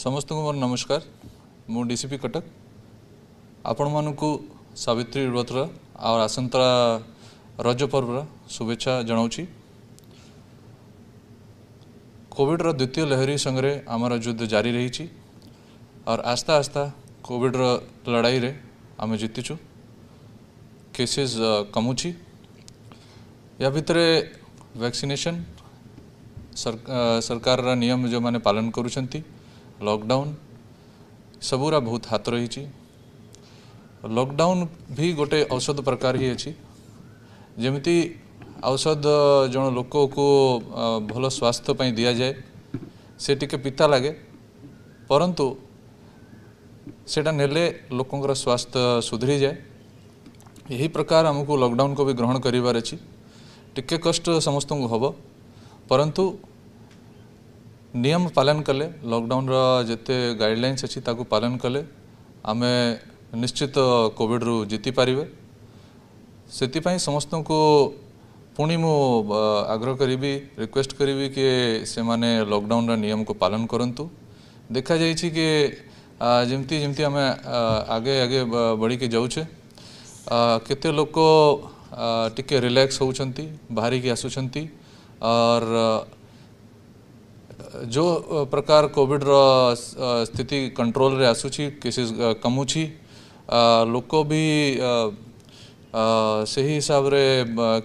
समस्त को मोर नमस्कार मुसीपी कटक आपण मानक सवित्री व्रत आसंता रज पर्वर शुभेच्छा जनावि कोविड्र द्वितीय लहरी संगे आम युद्ध जारी रही और आस्ता आस्ता कोविड्र लड़ाई रे आम जीतीचु केसेस कमुच या भितर वैक्सीनेशन सर, सरकार नियम जो मैंने पालन करुंट ଲକଡାଉନ୍ ସବୁରା ବହୁତ ହାତ ରହିଛି ଲକଡାଉନ୍ ବି ଗୋଟେ ଔଷଧ ପ୍ରକାର ହିଁ ଅଛି ଯେମିତି ଔଷଧ ଜଣ ଲୋକକୁ ଭଲ ସ୍ୱାସ୍ଥ୍ୟ ପାଇଁ ଦିଆଯାଏ ସେ ଟିକେ ପିତା ଲାଗେ ପରନ୍ତୁ ସେଇଟା ନେଲେ ଲୋକଙ୍କର ସ୍ୱାସ୍ଥ୍ୟ ସୁଧୁରିଯାଏ ଏହି ପ୍ରକାର ଆମକୁ ଲକଡାଉନକୁ ବି ଗ୍ରହଣ କରିବାର ଅଛି ଟିକେ କଷ୍ଟ ସମସ୍ତଙ୍କୁ ହେବ ପରନ୍ତୁ नियम पालन कले लकडाउन रेते गाइडलैंस अच्छी ताकू पालन कले आम निश्चित कॉविड रु जीति पारे से समस्त को पुणी मु आग्रह करी रिक्वेस्ट करी कि से मैंने लकडाउन रियम को पालन करूँ देखा जा जमती जमती आम आगे आगे बढ़ी के जाऊे के लोक टे रिल्क्स होती बाहर की आसुँच और जो प्रकार कोविड स्थिति कंट्रोल रे आसुची केसेस कमुची लोक भी सही हिसाब रे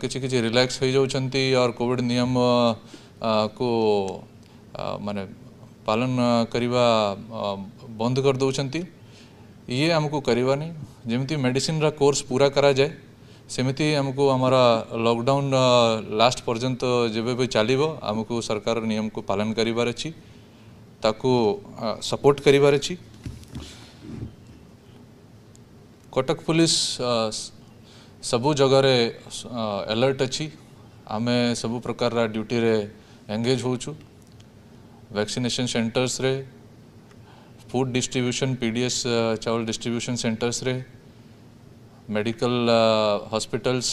किसी किसी रिलैक्स हो जाती और कोविड नियम को माने पालन करवा बंद कर दौरान ये आमको करवानी जमी मेडिसीन कोर्स पूरा करा जाए सेमती आमको आम लकडाउन लास्ट पर्यंत जब भी चलो आमको सरकार नियम को पालन करार सपोर्ट करार कटक पुलिस सबु जगह अलर्ट अच्छी आम सब प्रकार ड्यूटी रे एंगेज वैक्सीनेशन सेंटर्स रे फूड डिस्ट्रीब्यूशन पीडीएस चावल डिस्ट्रीब्यूशन सेंटर्स रे मेडिकल हस्पिटाल्स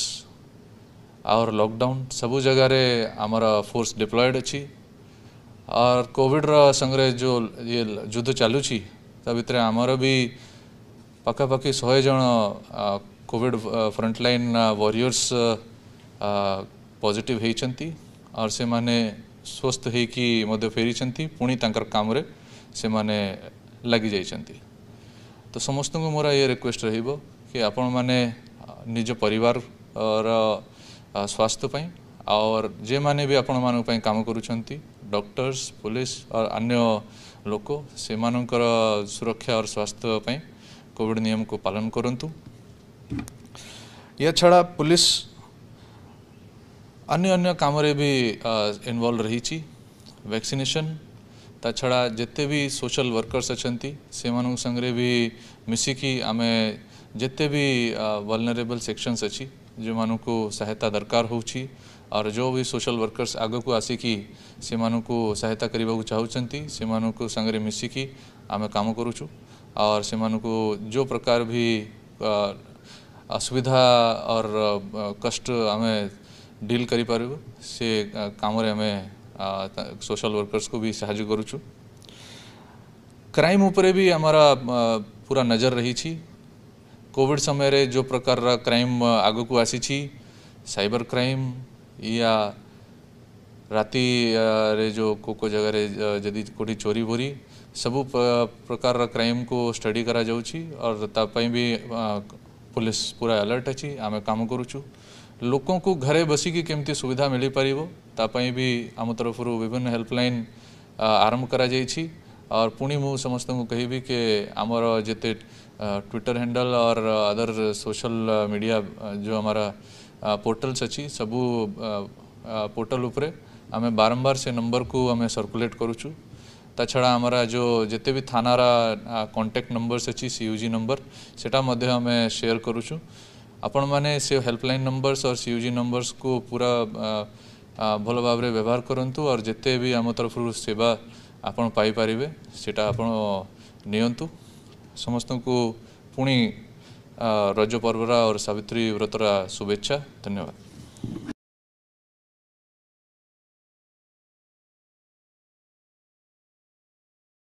आवर लकडाउन जगह जगार आमर फोर्स डिप्लयड अच्छी और कोविड संगे जो ये युद्ध चलुची ता भितर आमर भी पखापाखि शहे जन कोविड फ्रंटलाइन वॉरियर्स पॉजिटिव होती और से माने स्वस्थ हो मध्य फेरी पुणी तांकर काम रे से माने लगी चंती तो समस्त मोरा ये रिक्वेस्ट रहिबो कि आपण मैंने निज पर स्वास्थ्य और जे मैंने भी आपण मान कम कर पुलिस और अन्य लोक से मानकर सुरक्षा और स्वास्थ्यपी पाई कोविड नियम को पालन करूँ या छड़ा पुलिस अन्य अन्य काम भी इनवल्व रही वैक्सीनेशन ता छड़ा जिते भी सोशल वर्कर्स अच्छा से भी मिसिकी आमें ଯେତେ ବି ଭଲନେରେବଲ୍ ସେକ୍ସନ୍ସ ଅଛି ଯେଉଁମାନଙ୍କୁ सहायता दरकार हो और जो भी सोशल वर्कर्स आग को आसिकी से सहायता करने को चाहते से संगे मिसिकी आम कम करुचु और से जो प्रकार भी असुविधा और कष्ट आम डील कर से सोशल वर्कर्स को भी साजु करुचु क्राइम उपरे भी आमरा पूरा नजर रही कॉविड समय रे जो प्रकार क्राइम आग को आसी साइबर क्राइम या राति जो को को जगह रे जदि कोठी चोरी बोरी सब प्रकार क्राइम को स्टडी करा और तापाई भी पुलिस पूरा अलर्ट अच्छी आम कम करुचु लोकों को घरे बसी की केमती सुविधा मिल पारे तापाई भी आम तरफ विभिन्न हेल्पलाइन आरंभ करा और पुणी मु समस्त को कह भी कि आमर जिते ट्विटर हैंडल और अदर सोशल मीडिया जो हमारा पोर्टल्स अच्छी सब पोर्टल उपरे आम बारंबार से नंबर को आम सर्कुलेट करुचु ता छड़ा आम जो जिते भी थाना रा कांटेक्ट नंबर्स अच्छी सी यू जि नंबर से सेयर करुचु आपण मैंने से हेल्पलाइन नंबर्स और सी यू जि नंबर्स को पूरा भल भाव व्यवहार करूँ और जिते भी आम तरफ सेवा आपारे से आपतु ସମସ୍ତଙ୍କୁ ପୁଣି ରଜ ପର୍ବର ଓ ସାବିତ୍ରୀ ବ୍ରତର ଶୁଭେଚ୍ଛା ଧନ୍ୟବାଦ